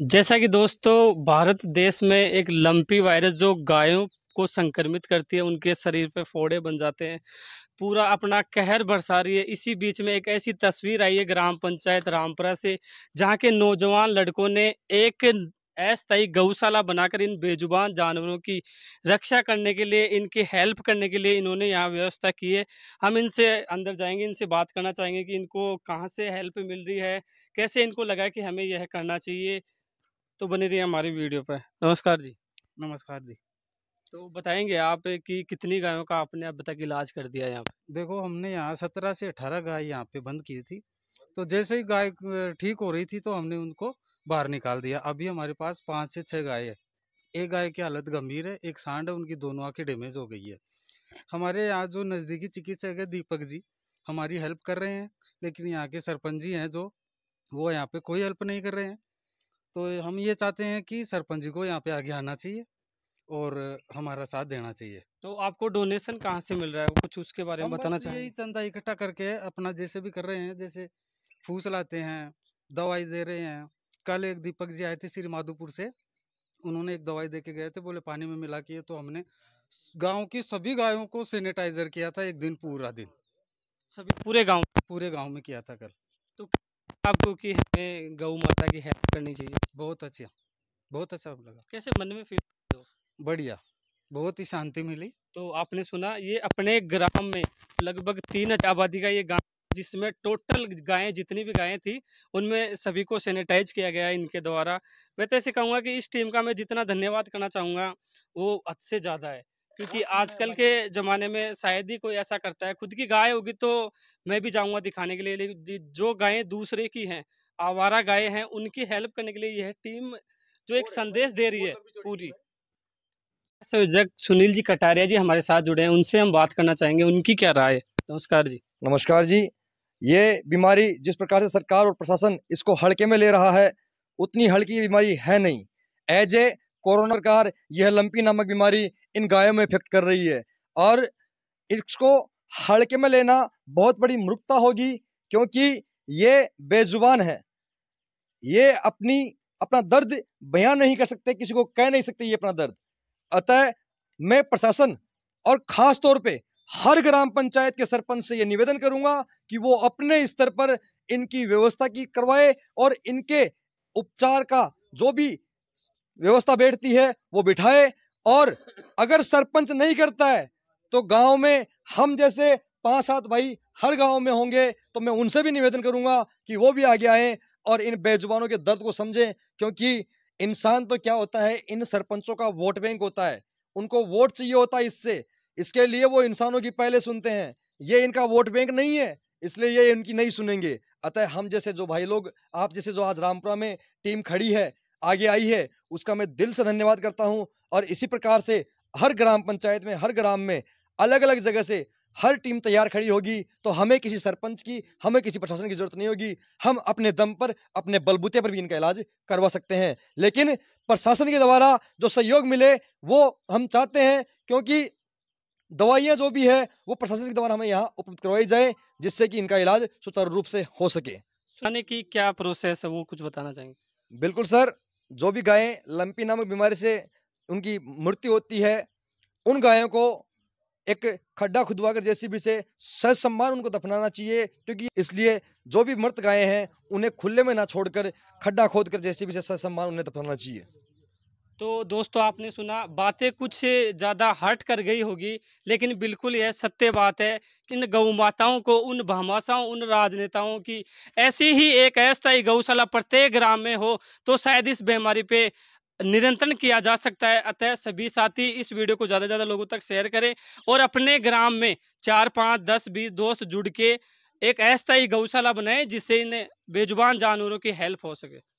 जैसा कि दोस्तों भारत देश में एक लंपी वायरस जो गायों को संक्रमित करती है उनके शरीर पे फोड़े बन जाते हैं पूरा अपना कहर बरसा रही है इसी बीच में एक ऐसी तस्वीर आई है ग्राम पंचायत रामपुरा से जहाँ के नौजवान लड़कों ने एक अस्थायी गौशाला बनाकर इन बेजुबान जानवरों की रक्षा करने के लिए इनकी हेल्प करने के लिए इन्होंने यहाँ व्यवस्था की है हम इनसे अंदर जाएंगे इनसे बात करना चाहेंगे कि इनको कहाँ से हेल्प मिल रही है कैसे इनको लगा कि हमें यह करना चाहिए तो बने रही हमारी वीडियो पर नमस्कार जी नमस्कार जी तो बताएंगे आप कि कितनी गायों का आपने अब तक इलाज कर दिया यहाँ पे देखो हमने यहाँ सत्रह से अठारह गाय यहाँ पे बंद की थी तो जैसे ही गाय ठीक हो रही थी तो हमने उनको बाहर निकाल दिया अभी हमारे पास पाँच से छः गाय है एक गाय की हालत गंभीर है एक सांड है उनकी दोनों आँखें डैमेज हो गई है हमारे यहाँ जो नज़दीकी चिकित्सक है दीपक जी हमारी हेल्प कर रहे हैं लेकिन यहाँ के सरपंच जी हैं जो वो यहाँ पे कोई हेल्प नहीं कर रहे हैं तो हम ये चाहते हैं कि सरपंच जी को यहाँ पे आगे आना चाहिए और हमारा साथ देना चाहिए तो आपको डोनेशन कहाँ से मिल रहा है कुछ उसके बारे में बताना चाहिए यही चंदा इकट्ठा करके अपना जैसे भी कर रहे हैं जैसे फूस लाते हैं दवाई दे रहे हैं कल एक दीपक जी आए थे श्री माधोपुर से उन्होंने एक दवाई दे के गए थे बोले पानी में मिला के तो हमने गाँव की सभी गायों को सैनिटाइजर किया था एक दिन पूरा दिन सभी पूरे गाँव पूरे गाँव में किया था कल तो आपको कि हमें गौ माता की हेल्प करनी चाहिए बहुत अच्छा बहुत अच्छा लगा कैसे मन में फील हो बढ़िया बहुत ही शांति मिली तो आपने सुना ये अपने ग्राम में लगभग तीन आबादी का ये गांव जिसमें टोटल गायें जितनी भी गायें थी उनमें सभी को सैनिटाइज किया गया इनके द्वारा मैं तो ऐसे कहूँगा कि इस टीम का मैं जितना धन्यवाद करना चाहूँगा वो हद से ज़्यादा है क्योंकि आजकल के ज़माने में शायद ही कोई ऐसा करता है खुद की गाय होगी तो मैं भी जाऊंगा दिखाने के लिए लेकिन जो गायें दूसरे की हैं आवारा गायें हैं उनकी हेल्प करने के लिए यह टीम जो एक संदेश दे रही है पूरी संयोजक सुनील जी कटारिया जी हमारे साथ जुड़े हैं उनसे हम बात करना चाहेंगे उनकी क्या राय है नमस्कार जी नमस्कार जी ये बीमारी जिस प्रकार से सरकार और प्रशासन इसको हड़के में ले रहा है उतनी हड़की बीमारी है नहीं एज ए कोरोना प्रकार यह लंपी नामक बीमारी इन गायों में इफेक्ट कर रही है और इसको हड़के में लेना बहुत बड़ी मूर्खता होगी क्योंकि ये बेजुबान है ये अपनी अपना दर्द बयान नहीं कर सकते किसी को कह नहीं सकते ये अपना दर्द अतः मैं प्रशासन और ख़ास तौर पे हर ग्राम पंचायत के सरपंच से ये निवेदन करूंगा कि वो अपने स्तर पर इनकी व्यवस्था की करवाए और इनके उपचार का जो भी व्यवस्था बैठती है वो बिठाए और अगर सरपंच नहीं करता है तो गांव में हम जैसे पांच सात भाई हर गांव में होंगे तो मैं उनसे भी निवेदन करूंगा कि वो भी आगे आए और इन बेजुबानों के दर्द को समझें क्योंकि इंसान तो क्या होता है इन सरपंचों का वोट बैंक होता है उनको वोट चाहिए होता है इससे इसके लिए वो इंसानों की पहले सुनते हैं ये इनका वोट बैंक नहीं है इसलिए ये इनकी नहीं सुनेंगे अतः हम जैसे जो भाई लोग आप जैसे जो आज रामपुरा में टीम खड़ी है आगे आई है उसका मैं दिल से धन्यवाद करता हूँ और इसी प्रकार से हर ग्राम पंचायत में हर ग्राम में अलग अलग जगह से हर टीम तैयार खड़ी होगी तो हमें किसी सरपंच की हमें किसी प्रशासन की जरूरत नहीं होगी हम अपने दम पर अपने बलबूते पर भी इनका इलाज करवा सकते हैं लेकिन प्रशासन के द्वारा जो सहयोग मिले वो हम चाहते हैं क्योंकि दवाइयाँ जो भी है वो प्रशासन के द्वारा हमें यहाँ उपलब्ध करवाई जाए जिससे कि इनका इलाज सुचारू रूप से हो सके खाने की क्या प्रोसेस है वो कुछ बताना चाहेंगे बिल्कुल सर जो भी गायें लंपी नामक बीमारी से उनकी मूर्ति होती है उन गायों को एक खड्डा खुदवा कर जेसीबी से सम्मान उनको दफनाना चाहिए क्योंकि इसलिए जो भी मृत गायें हैं उन्हें खुले में ना छोड़कर खड्डा खोद कर जेसीबी से सम्मान उन्हें दफनाना चाहिए तो दोस्तों आपने सुना बातें कुछ ज़्यादा हट कर गई होगी लेकिन बिल्कुल यह सत्य बात है इन गौ माताओं को उन भामाशाओं उन राजनेताओं की ऐसी ही एक अस्थायी गौशाला प्रत्येक ग्राम में हो तो शायद इस बीमारी पे निरंतरण किया जा सकता है अतः सभी साथी इस वीडियो को ज़्यादा से ज़्यादा लोगों तक शेयर करें और अपने ग्राम में चार पाँच दस बीस दोस्त जुड़ के एक अस्थायी गौशाला बनाए जिससे इन बेजुबान जानवरों की हेल्प हो सके